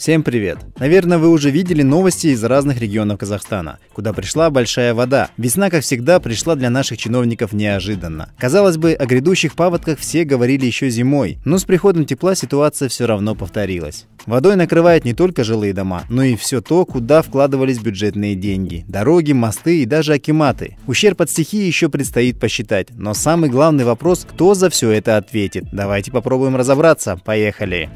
Всем привет! Наверное, вы уже видели новости из разных регионов Казахстана, куда пришла большая вода. Весна, как всегда, пришла для наших чиновников неожиданно. Казалось бы, о грядущих паводках все говорили еще зимой, но с приходом тепла ситуация все равно повторилась. Водой накрывает не только жилые дома, но и все то, куда вкладывались бюджетные деньги – дороги, мосты и даже акиматы. Ущерб от стихии еще предстоит посчитать, но самый главный вопрос – кто за все это ответит? Давайте попробуем разобраться. Поехали!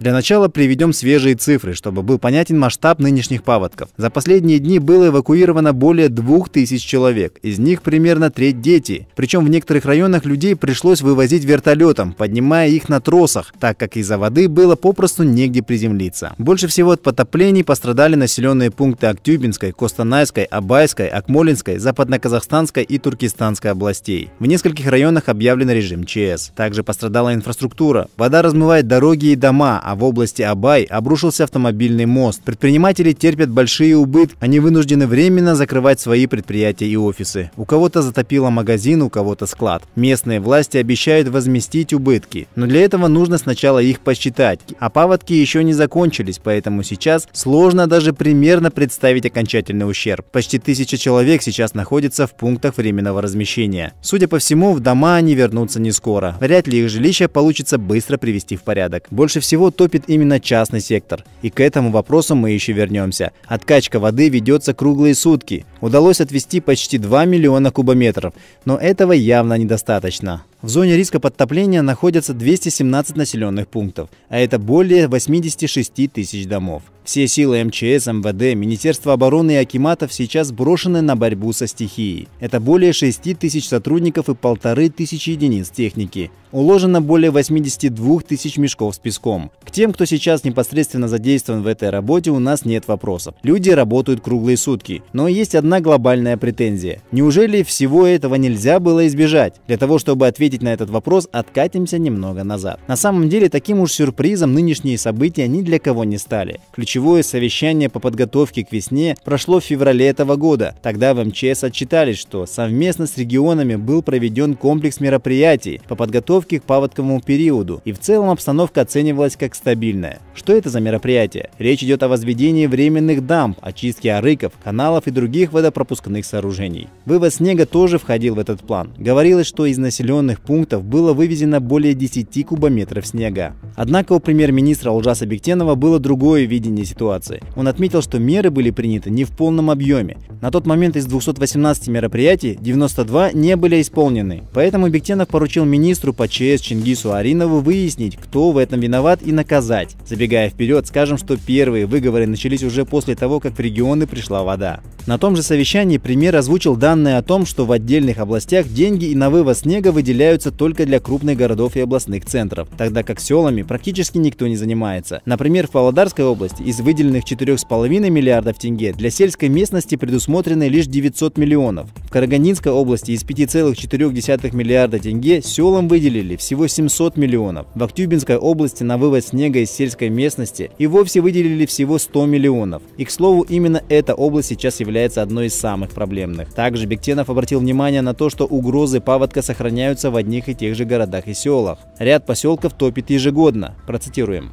Для начала приведем свежие цифры, чтобы был понятен масштаб нынешних паводков. За последние дни было эвакуировано более 2000 человек, из них примерно треть дети. Причем в некоторых районах людей пришлось вывозить вертолетом, поднимая их на тросах, так как из-за воды было попросту негде приземлиться. Больше всего от потоплений пострадали населенные пункты Актюбинской, Костанайской, Абайской, Акмолинской, Западно-Казахстанской и Туркестанской областей. В нескольких районах объявлен режим ЧС. Также пострадала инфраструктура. Вода размывает дороги и дома, а в области Абай обрушился автомобильный мост. Предприниматели терпят большие убытки, они вынуждены временно закрывать свои предприятия и офисы. У кого-то затопило магазин, у кого-то склад. Местные власти обещают возместить убытки, но для этого нужно сначала их посчитать. А паводки еще не закончились, поэтому сейчас сложно даже примерно представить окончательный ущерб. Почти тысяча человек сейчас находится в пунктах временного размещения. Судя по всему, в дома они вернутся не скоро. Вряд ли их жилище получится быстро привести в порядок. Больше всего топит именно частный сектор. И к этому вопросу мы еще вернемся. Откачка воды ведется круглые сутки. Удалось отвести почти 2 миллиона кубометров, но этого явно недостаточно. В зоне риска подтопления находятся 217 населенных пунктов, а это более 86 тысяч домов. Все силы МЧС, МВД, Министерства обороны и Акиматов сейчас брошены на борьбу со стихией. Это более 6 тысяч сотрудников и полторы тысячи единиц техники. Уложено более 82 тысяч мешков с песком. К тем, кто сейчас непосредственно задействован в этой работе, у нас нет вопросов. Люди работают круглые сутки. Но есть одна глобальная претензия. Неужели всего этого нельзя было избежать? Для того, чтобы ответить ответить на этот вопрос, откатимся немного назад. На самом деле, таким уж сюрпризом нынешние события ни для кого не стали. Ключевое совещание по подготовке к весне прошло в феврале этого года. Тогда в МЧС отчитались, что совместно с регионами был проведен комплекс мероприятий по подготовке к паводковому периоду, и в целом обстановка оценивалась как стабильная. Что это за мероприятие? Речь идет о возведении временных дамб, очистке арыков, каналов и других водопропускных сооружений. Вывоз снега тоже входил в этот план. Говорилось, что из населенных населенных пунктов было вывезено более 10 кубометров снега. Однако у премьер-министра Олжаса Бектенова было другое видение ситуации. Он отметил, что меры были приняты не в полном объеме. На тот момент из 218 мероприятий 92 не были исполнены. Поэтому Бектенов поручил министру по ЧС Чингису Аринову выяснить, кто в этом виноват и наказать. Забегая вперед, скажем, что первые выговоры начались уже после того, как в регионы пришла вода. На том же совещании премьер озвучил данные о том, что в отдельных областях деньги и на вывоз снега выделяют являются только для крупных городов и областных центров, тогда как селами практически никто не занимается. Например, в Павлодарской области из выделенных 4,5 миллиардов тенге для сельской местности предусмотрены лишь 900 миллионов. В Карагандинской области из 5,4 миллиарда тенге селам выделили всего 700 миллионов. В Актюбинской области на вывод снега из сельской местности и вовсе выделили всего 100 миллионов. И, к слову, именно эта область сейчас является одной из самых проблемных. Также Бектенов обратил внимание на то, что угрозы паводка сохраняются в в одних и тех же городах и селах. Ряд поселков топит ежегодно, процитируем.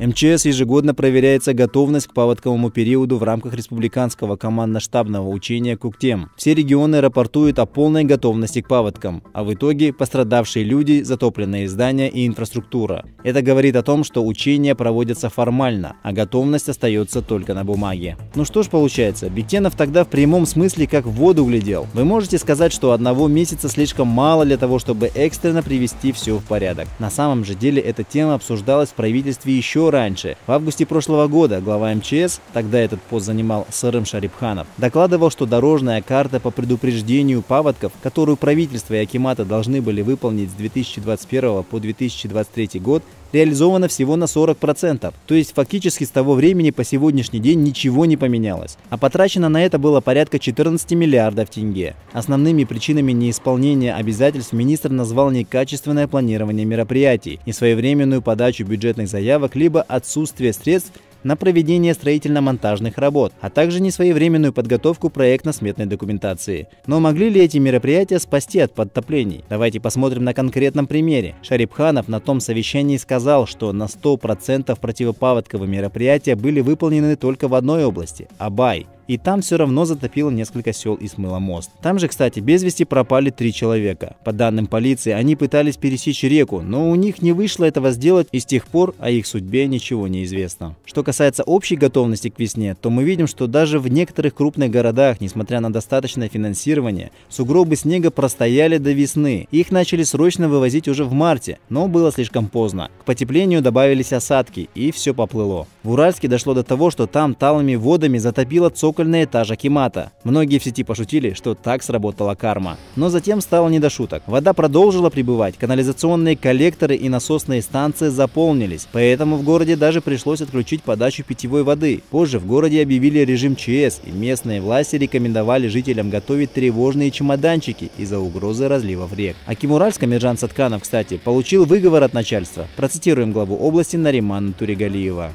МЧС ежегодно проверяется готовность к паводковому периоду в рамках республиканского командно-штабного учения «Куктем». Все регионы рапортуют о полной готовности к паводкам, а в итоге пострадавшие люди, затопленные здания и инфраструктура. Это говорит о том, что учения проводятся формально, а готовность остается только на бумаге. Ну что ж получается, Бектенов тогда в прямом смысле как в воду глядел. Вы можете сказать, что одного месяца слишком мало для того, чтобы экстренно привести все в порядок. На самом же деле эта тема обсуждалась в правительстве еще еще раньше. В августе прошлого года глава МЧС, тогда этот пост занимал Сырым Шарипханов, докладывал, что дорожная карта по предупреждению паводков, которую правительство и Акимата должны были выполнить с 2021 по 2023 год, реализовано всего на 40%. То есть фактически с того времени по сегодняшний день ничего не поменялось. А потрачено на это было порядка 14 миллиардов тенге. Основными причинами неисполнения обязательств министр назвал некачественное планирование мероприятий, несвоевременную подачу бюджетных заявок, либо отсутствие средств на проведение строительно-монтажных работ, а также несвоевременную подготовку проектно-сметной документации. Но могли ли эти мероприятия спасти от подтоплений? Давайте посмотрим на конкретном примере. Шарипханов на том совещании сказал, что на 100% противопаводковые мероприятия были выполнены только в одной области – Абай и там все равно затопило несколько сел и смыло мост. Там же, кстати, без вести пропали три человека. По данным полиции, они пытались пересечь реку, но у них не вышло этого сделать, и с тех пор о их судьбе ничего не известно. Что касается общей готовности к весне, то мы видим, что даже в некоторых крупных городах, несмотря на достаточное финансирование, сугробы снега простояли до весны. Их начали срочно вывозить уже в марте, но было слишком поздно. К потеплению добавились осадки, и все поплыло. В Уральске дошло до того, что там талыми водами затопило цок цокольный этаж Акимата. Многие в сети пошутили, что так сработала карма. Но затем стало не до шуток. Вода продолжила прибывать, канализационные коллекторы и насосные станции заполнились, поэтому в городе даже пришлось отключить подачу питьевой воды. Позже в городе объявили режим ЧС, и местные власти рекомендовали жителям готовить тревожные чемоданчики из-за угрозы разлива в рек. Акимуральска Миржан Сатканов, кстати, получил выговор от начальства. Процитируем главу области Нариман Туригалиева.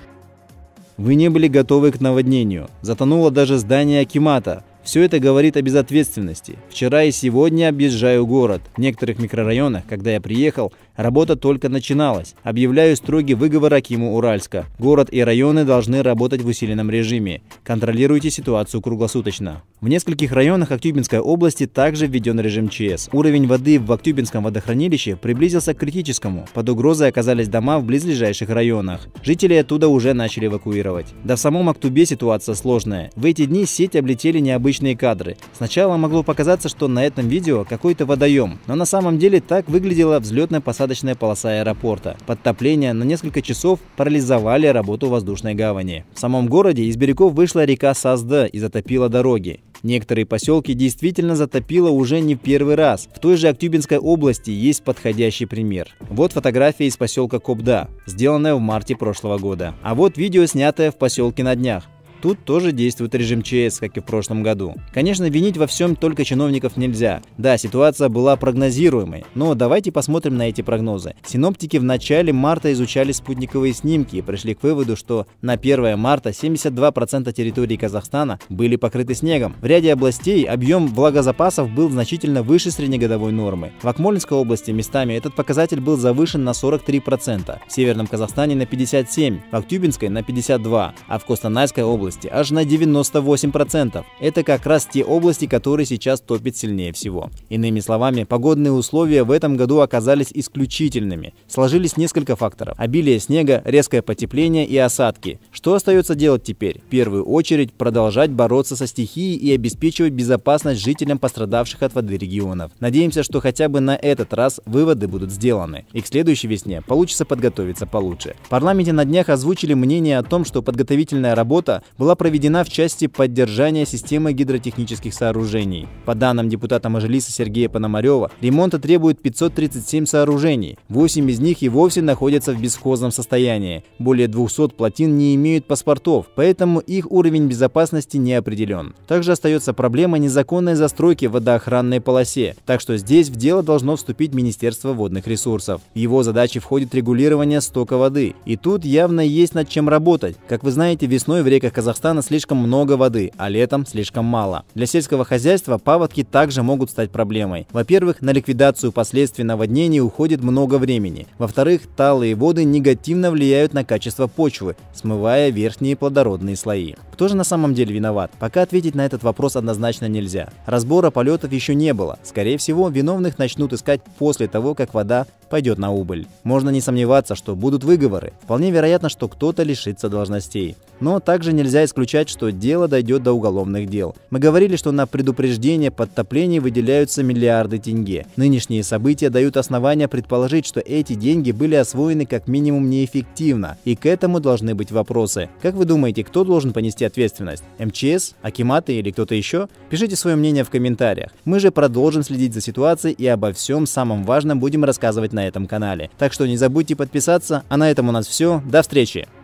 Вы не были готовы к наводнению. Затонуло даже здание Акимата. Все это говорит о безответственности. Вчера и сегодня объезжаю город. В некоторых микрорайонах, когда я приехал, Работа только начиналась. Объявляю строгий выговор Акиму Уральска. Город и районы должны работать в усиленном режиме. Контролируйте ситуацию круглосуточно. В нескольких районах Актюбинской области также введен режим ЧС. Уровень воды в Актюбинском водохранилище приблизился к критическому. Под угрозой оказались дома в близлежащих районах. Жители оттуда уже начали эвакуировать. Да в самом Актубе ситуация сложная. В эти дни сеть облетели необычные кадры. Сначала могло показаться, что на этом видео какой-то водоем, но на самом деле так выглядела взлетная посадка посадочная полоса аэропорта. Подтопление на несколько часов парализовали работу воздушной гавани. В самом городе из берегов вышла река Сазда и затопила дороги. Некоторые поселки действительно затопило уже не в первый раз. В той же Актюбинской области есть подходящий пример. Вот фотография из поселка Кобда, сделанная в марте прошлого года. А вот видео, снятое в поселке на днях. Тут тоже действует режим ЧС, как и в прошлом году. Конечно, винить во всем только чиновников нельзя. Да, ситуация была прогнозируемой, но давайте посмотрим на эти прогнозы. Синоптики в начале марта изучали спутниковые снимки и пришли к выводу, что на 1 марта 72% территории Казахстана были покрыты снегом. В ряде областей объем влагозапасов был значительно выше среднегодовой нормы. В Акмолинской области местами этот показатель был завышен на 43%, в Северном Казахстане на 57%, в Актюбинской на 52%, а в Костанайской области области, аж на 98%. Это как раз те области, которые сейчас топят сильнее всего. Иными словами, погодные условия в этом году оказались исключительными. Сложились несколько факторов. Обилие снега, резкое потепление и осадки. Что остается делать теперь? В первую очередь продолжать бороться со стихией и обеспечивать безопасность жителям пострадавших от воды регионов. Надеемся, что хотя бы на этот раз выводы будут сделаны. И к следующей весне получится подготовиться получше. В парламенте на днях озвучили мнение о том, что подготовительная работа была проведена в части поддержания системы гидротехнических сооружений. По данным депутата Мажилиса Сергея Пономарева, ремонта требует 537 сооружений, 8 из них и вовсе находятся в бесхозном состоянии. Более 200 плотин не имеют паспортов, поэтому их уровень безопасности не определен. Также остается проблема незаконной застройки в водоохранной полосе, так что здесь в дело должно вступить Министерство водных ресурсов. В его задачи входит регулирование стока воды, и тут явно есть над чем работать. Как вы знаете, весной в реках Казахстана Казахстана слишком много воды, а летом слишком мало. Для сельского хозяйства паводки также могут стать проблемой. Во-первых, на ликвидацию последствий наводнений уходит много времени. Во-вторых, талые воды негативно влияют на качество почвы, смывая верхние плодородные слои. Кто же на самом деле виноват? Пока ответить на этот вопрос однозначно нельзя. Разбора полетов еще не было. Скорее всего, виновных начнут искать после того, как вода пойдет на убыль. Можно не сомневаться, что будут выговоры. Вполне вероятно, что кто-то лишится должностей. Но также нельзя нельзя исключать, что дело дойдет до уголовных дел. Мы говорили, что на предупреждение подтоплений выделяются миллиарды тенге. Нынешние события дают основания предположить, что эти деньги были освоены как минимум неэффективно, и к этому должны быть вопросы. Как вы думаете, кто должен понести ответственность? МЧС, Акиматы или кто-то еще? Пишите свое мнение в комментариях. Мы же продолжим следить за ситуацией и обо всем самом важном будем рассказывать на этом канале. Так что не забудьте подписаться, а на этом у нас все. До встречи!